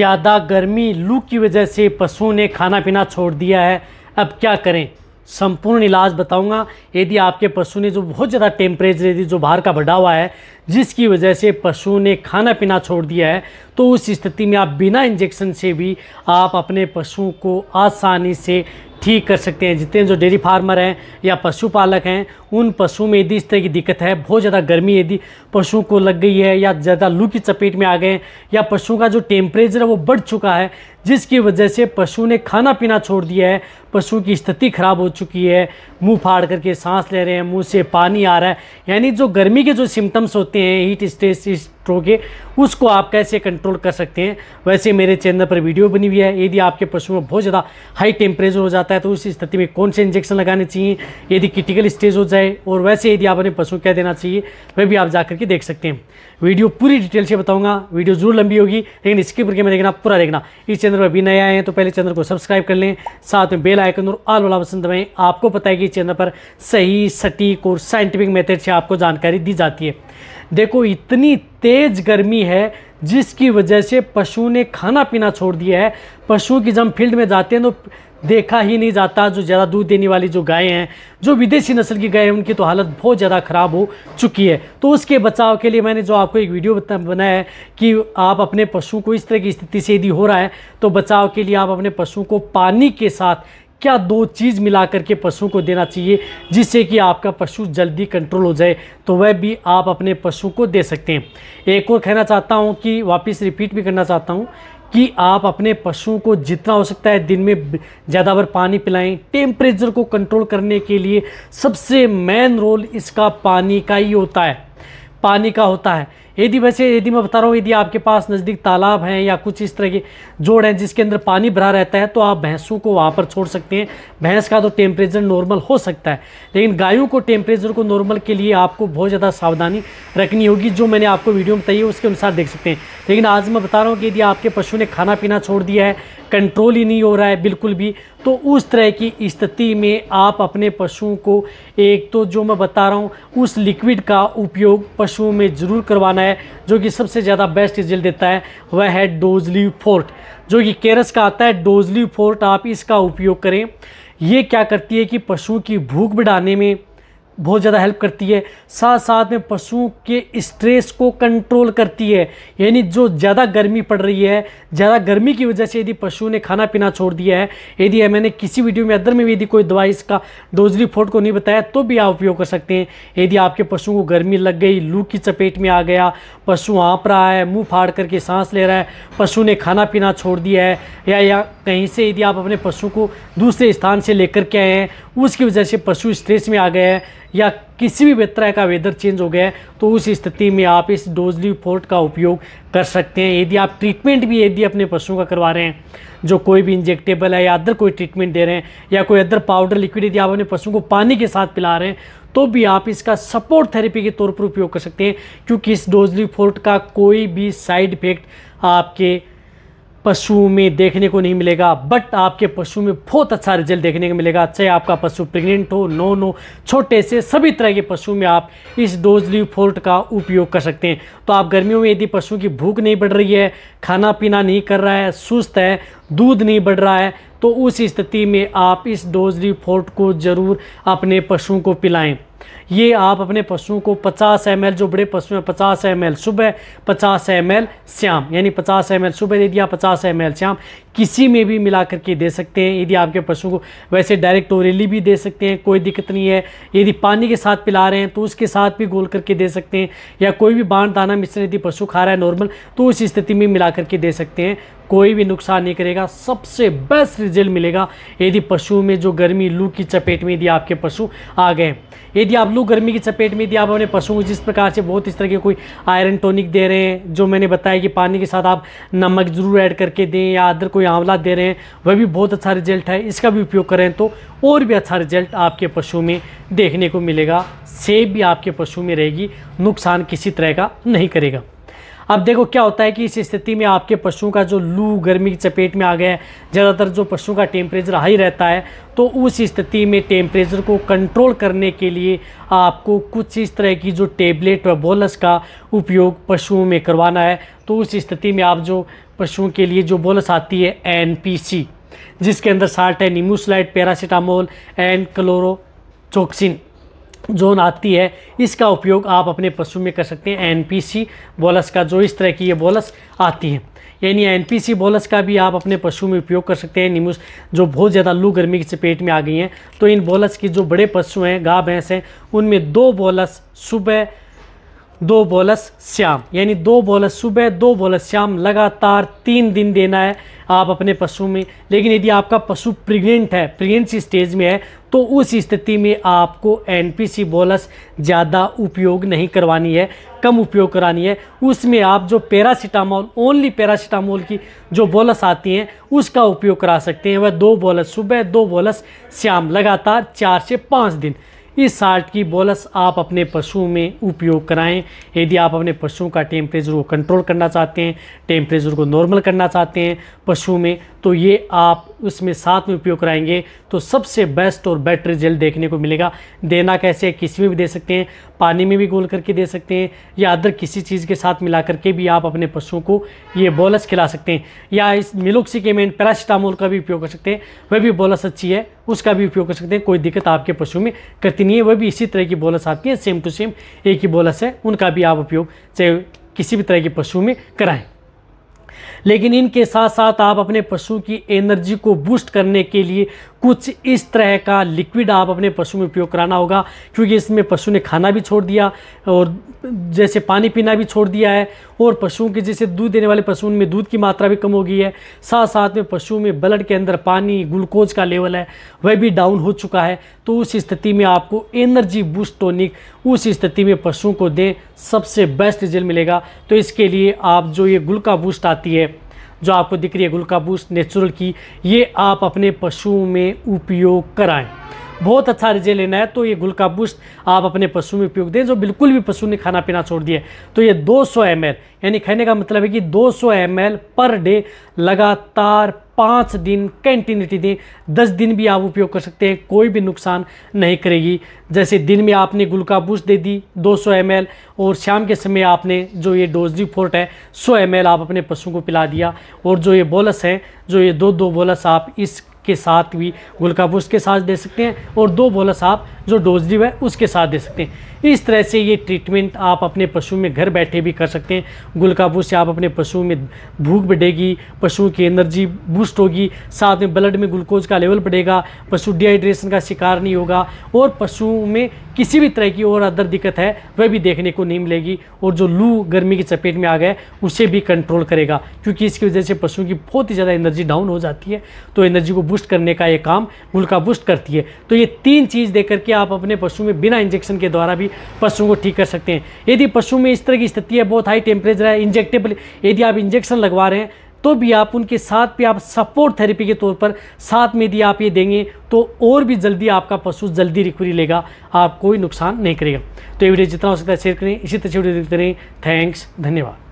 ज़्यादा गर्मी लू की वजह से पशुओं ने खाना पीना छोड़ दिया है अब क्या करें संपूर्ण इलाज बताऊंगा यदि आपके पशु ने जो बहुत ज़्यादा टेम्परेचर यदि जो बाहर का बढ़ा हुआ है जिसकी वजह से पशु ने खाना पीना छोड़ दिया है तो उस स्थिति में आप बिना इंजेक्शन से भी आप अपने पशुओं को आसानी से ठीक कर सकते हैं जितने जो डेयरी फार्मर हैं या पशुपालक हैं उन पशुओं में यदि इस तरह की दिक्कत है बहुत ज़्यादा गर्मी यदि पशु को लग गई है या ज़्यादा लू की चपेट में आ गए या पशु का जो टेम्परेचर है वो बढ़ चुका है जिसकी वजह से पशु ने खाना पीना छोड़ दिया है पशु की स्थिति खराब हो चुकी है मुंह फाड़ करके सांस ले रहे हैं मुंह से पानी आ रहा है यानी जो गर्मी के जो सिम्टम्स होते हैं हीट स्ट्रेस के उसको आप कैसे कंट्रोल कर सकते हैं वैसे मेरे चैनल पर वीडियो बनी हुई है यदि आपके पशु में बहुत ज़्यादा हाई टेम्परेचर हो जाता है आता है तो उस स्थिति में कौन से इंजेक्शन लगाने चाहिए यदि क्रिटिकल स्टेज हो जाए और वैसे यदि आपने पशु क्या देना चाहिए वह भी आप जाकर के देख सकते हैं वीडियो पूरी डिटेल से बताऊंगा वीडियो जरूर लंबी होगी लेकिन स्किप करके मैं देखना पूरा देखना इस चैनल पर अभी नए आए हैं तो पहले चैनल को सब्सक्राइब कर लें साथ में बेल आइकन और आल वाला पसंद दबाएं आपको पता है कि इस चैनल पर सही सटीक और साइंटिफिक मेथड से आपको जानकारी दी जाती है देखो इतनी तेज़ गर्मी है जिसकी वजह से पशुओं ने खाना पीना छोड़ दिया है पशुओं की जब फील्ड में जाते हैं तो देखा ही नहीं जाता जो ज़्यादा दूध देने वाली जो गायें हैं जो विदेशी नस्ल की गायें हैं उनकी तो हालत बहुत ज़्यादा ख़राब हो चुकी है तो उसके बचाव के लिए मैंने जो आपको एक वीडियो बनाया है कि आप अपने पशु को इस तरह की स्थिति से यदि हो रहा है तो बचाव के लिए आप अपने पशु को पानी के साथ क्या दो चीज़ मिला करके पशु को देना चाहिए जिससे कि आपका पशु जल्दी कंट्रोल हो जाए तो वह भी आप अपने पशु को दे सकते हैं एक और कहना चाहता हूँ कि वापस रिपीट भी करना चाहता हूँ कि आप अपने पशुओं को जितना हो सकता है दिन में ज़्यादा बार पानी पिलाएं टेम्परेचर को कंट्रोल करने के लिए सबसे मेन रोल इसका पानी का ही होता है पानी का होता है यदि वैसे यदि मैं बता रहा हूँ यदि आपके पास नज़दीक तालाब हैं या कुछ इस तरह के जोड़ हैं जिसके अंदर पानी भरा रहता है तो आप भैंसों को वहाँ पर छोड़ सकते हैं भैंस का तो टेम्परेचर नॉर्मल हो सकता है लेकिन गायों को टेम्परेचर को नॉर्मल के लिए आपको बहुत ज़्यादा सावधानी रखनी होगी जो मैंने आपको वीडियो में बताई है उसके अनुसार देख सकते हैं लेकिन आज मैं बता रहा हूँ कि यदि आपके पशु ने खाना पीना छोड़ दिया है कंट्रोल ही नहीं हो रहा है बिल्कुल भी तो उस तरह की स्थिति में आप अपने पशुओं को एक तो जो मैं बता रहा हूँ उस लिक्विड का उपयोग पशुओं में ज़रूर करवाना है जो कि सबसे ज़्यादा बेस्ट रिजल्ट देता है वह है डोजली फोर्ट जो कि केरस का आता है डोजली फोर्ट आप इसका उपयोग करें ये क्या करती है कि पशु की भूख बढ़ाने में बहुत ज़्यादा हेल्प करती है साथ साथ में पशुओं के स्ट्रेस को कंट्रोल करती है यानी जो ज़्यादा गर्मी पड़ रही है ज़्यादा गर्मी की वजह से यदि पशु ने खाना पीना छोड़ दिया है यदि मैंने किसी वीडियो में अदर में भी यदि कोई दवाई इसका डोजरी फोट को नहीं बताया तो भी आप उपयोग कर सकते हैं यदि आपके पशु को गर्मी लग गई लू की चपेट में आ गया पशु आँप रहा है मुँह फाड़ करके सांस ले रहा है पशु ने खाना पीना छोड़ दिया है या, या कहीं से यदि आप अपने पशु को दूसरे स्थान से लेकर के आए हैं उसकी वजह से पशु स्ट्रेस में आ गए हैं या किसी भी तरह का वेदर चेंज हो गया है तो उस स्थिति में आप इस डोजली फोर्ट का उपयोग कर सकते हैं यदि आप ट्रीटमेंट भी यदि अपने पशुओं का करवा रहे हैं जो कोई भी इंजेक्टेबल है या अदर कोई ट्रीटमेंट दे रहे हैं या कोई अदर पाउडर लिक्विड यदि आप अपने पशुओं को पानी के साथ पिला रहे हैं तो भी आप इसका सपोर्ट थेरेपी के तौर पर उपयोग कर सकते हैं क्योंकि इस डोजली फोर्ट का कोई भी साइड इफेक्ट आपके पशुओं में देखने को नहीं मिलेगा बट आपके पशु में बहुत अच्छा रिजल्ट देखने को मिलेगा चाहे आपका पशु प्रेग्नेंट हो नो नो छोटे से सभी तरह के पशु में आप इस डोजली फोर्ट का उपयोग कर सकते हैं तो आप गर्मियों में यदि पशु की भूख नहीं बढ़ रही है खाना पीना नहीं कर रहा है सुस्त है दूध नहीं बढ़ रहा है तो उस स्थिति में आप इस डोजरी फोर्ट को ज़रूर अपने पशुओं को पिलाएं ये आप अपने पशुओं को 50 एम जो बड़े पशु हैं 50 एम सुबह 50 एम श्याम यानी 50 एम सुबह दे दिया 50 एम श्याम किसी में भी मिला करके दे सकते हैं यदि आपके पशु को वैसे डायरेक्ट ओरेली भी दे सकते हैं कोई दिक्कत नहीं है यदि पानी के साथ पिला रहे हैं तो उसके साथ भी गोल करके दे सकते हैं या कोई भी बाण दाना मिश्रण यदि पशु खा रहा है नॉर्मल तो उस स्थिति में मिला करके दे सकते हैं कोई भी नुकसान नहीं करेगा सबसे बेस्ट रिजल्ट मिलेगा यदि पशु में जो गर्मी लू की चपेट में यदि आपके पशु आ गए यदि आप लू गर्मी की चपेट में यदि आप अपने पशु को जिस प्रकार से बहुत इस तरह के कोई आयरन टॉनिक दे रहे हैं जो मैंने बताया कि पानी के साथ आप नमक जरूर ऐड करके दें या अदर कोई कोई आंवला दे रहे हैं वह भी बहुत अच्छा रिजल्ट है इसका भी उपयोग करें तो और भी अच्छा रिजल्ट आपके पशु में देखने को मिलेगा सेब भी आपके पशु में रहेगी नुकसान किसी तरह का नहीं करेगा अब देखो क्या होता है कि इस स्थिति में आपके पशुओं का जो लू गर्मी की चपेट में आ गया है ज़्यादातर जो पशुओं का टेम्परेचर हाई रहता है तो उस स्थिति में टेम्परेचर को कंट्रोल करने के लिए आपको कुछ इस तरह की जो टेबलेट व बोलस का उपयोग पशुओं में करवाना है तो उस स्थिति में आप जो पशुओं के लिए जो बोलस आती है एन जिसके अंदर साल्ट है निमोसलाइट पैरासीटामोल एंड क्लोरोचोक्सिन जोन आती है इसका उपयोग आप अपने पशु में कर सकते हैं एनपीसी बोलस का जो इस तरह की ये बोलस आती है यानी एनपीसी बोलस का भी आप अपने पशु में उपयोग कर सकते हैं निमूस जो बहुत ज़्यादा लू गर्मी की चपेट में आ गई हैं तो इन बोलस की जो बड़े पशु हैं गाय भैंस हैं उनमें दो बोलस सुबह दो बोलस श्याम यानी दो बोलस सुबह दो बोलस श्याम लगातार तीन दिन देना है आप अपने पशु में लेकिन यदि आपका पशु प्रेग्नेंट है प्रेगनेंसी स्टेज में है तो उस स्थिति में आपको एनपीसी बोलस ज़्यादा उपयोग नहीं करवानी है कम उपयोग करानी है उसमें आप जो पैरासीटामोल ओनली पैरासीटामोल की जो बोलस आती हैं उसका उपयोग करा सकते हैं वह दो बोलस सुबह दो बोलस शाम लगातार चार से पाँच दिन इस साल्ट की बोलस आप अपने पशुओं में उपयोग कराएं यदि आप अपने पशुओं का टेम्परेचर को कंट्रोल करना चाहते हैं टेम्परेचर को नॉर्मल करना चाहते हैं पशुओं में तो ये आप उसमें साथ में उपयोग कराएंगे तो सबसे बेस्ट और बेटर रिजल्ट देखने को मिलेगा देना कैसे किसी में भी दे सकते हैं पानी में भी गोल करके दे सकते हैं या अदर किसी चीज़ के साथ मिला करके भी आप अपने पशुओं को ये बोलस खिला सकते हैं या इस मिलोक्सिकेमेंट पैरासीटामोल का भी उपयोग कर सकते हैं वह भी बोलस अच्छी है उसका भी उपयोग कर सकते हैं कोई दिक्कत आपके पशु में करती नहीं है वह भी इसी तरह की बोलस आती है सेम टू सेम एक ही बोलस है उनका भी आप उपयोग चाहे किसी भी तरह के पशु में कराएँ लेकिन इनके साथ साथ आप अपने पशु की एनर्जी को बूस्ट करने के लिए कुछ इस तरह का लिक्विड आप अपने पशु में उपयोग कराना होगा क्योंकि इसमें पशु ने खाना भी छोड़ दिया और जैसे पानी पीना भी छोड़ दिया है और पशुओं के जैसे दूध देने वाले पशुओं में दूध की मात्रा भी कम हो गई है साथ साथ में पशुओं में ब्लड के अंदर पानी ग्लूकोज का लेवल है वह भी डाउन हो चुका है तो उस स्थिति में आपको एनर्जी बूस्ट टोनिक उस स्थिति में पशुओं को दें सबसे बेस्ट रिजल्ट मिलेगा तो इसके लिए आप जो ये ग्लूका बूस्ट आती है जो आपको दिख रही है गुलकाबूस नेचुरल की ये आप अपने पशुओं में उपयोग कराएं बहुत अच्छा रिजल्ट लेना है तो ये गुलका बूस्ट आप अपने पशु में उपयोग दें जो बिल्कुल भी पशु ने खाना पीना छोड़ दिया तो ये 200 सौ यानी कहने का मतलब है कि 200 सौ पर डे लगातार पाँच दिन कंटिन्यूटी दें दस दिन भी आप उपयोग कर सकते हैं कोई भी नुकसान नहीं करेगी जैसे दिन में आपने ग्लूकाबूस दे दी 200 सौ और शाम के समय आपने जो ये डोजी फोर्ट है 100 एम आप अपने पशुओं को पिला दिया और जो ये बोलस है जो ये दो दो बोलस आप इस के साथ भी गुलकाबूस के साथ दे सकते हैं और दो बोलस आप जो डोज है उसके साथ दे सकते हैं इस तरह से ये ट्रीटमेंट आप अपने पशु में घर बैठे भी कर सकते हैं गुलकाबू से आप अपने पशु में भूख बढ़ेगी पशु की एनर्जी बूस्ट होगी साथ में ब्लड में ग्लूकोज का लेवल बढ़ेगा पशु डिहाइड्रेशन का शिकार नहीं होगा और पशु में किसी भी तरह की और अदर दिक्कत है वह भी देखने को नहीं मिलेगी और जो लू गर्मी की चपेट में आ गए उसे भी कंट्रोल करेगा क्योंकि इसकी वजह से पशुओं की बहुत ही ज़्यादा एनर्जी डाउन हो जाती है तो एनर्जी को बूस्ट करने का ये काम गुलका बूस्ट करती है तो ये तीन चीज़ देख करके आप अपने पशु में बिना इंजेक्शन के द्वारा भी पशुओं को ठीक कर सकते हैं यदि पशु में इस तरह की स्थिति है बहुत हाई टेम्परेचर है इंजेक्टेबल यदि आप इंजेक्शन लगवा रहे हैं तो भी आप उनके साथ भी आप सपोर्ट थेरेपी के तौर पर साथ में यदि आप ये देंगे तो और भी जल्दी आपका पशु जल्दी रिकवरी लेगा आप कोई नुकसान नहीं करेगा तो ये वीडियो जितना हो सकता है शेयर करें इसी तरह से वीडियो देखते रहें थैंक्स धन्यवाद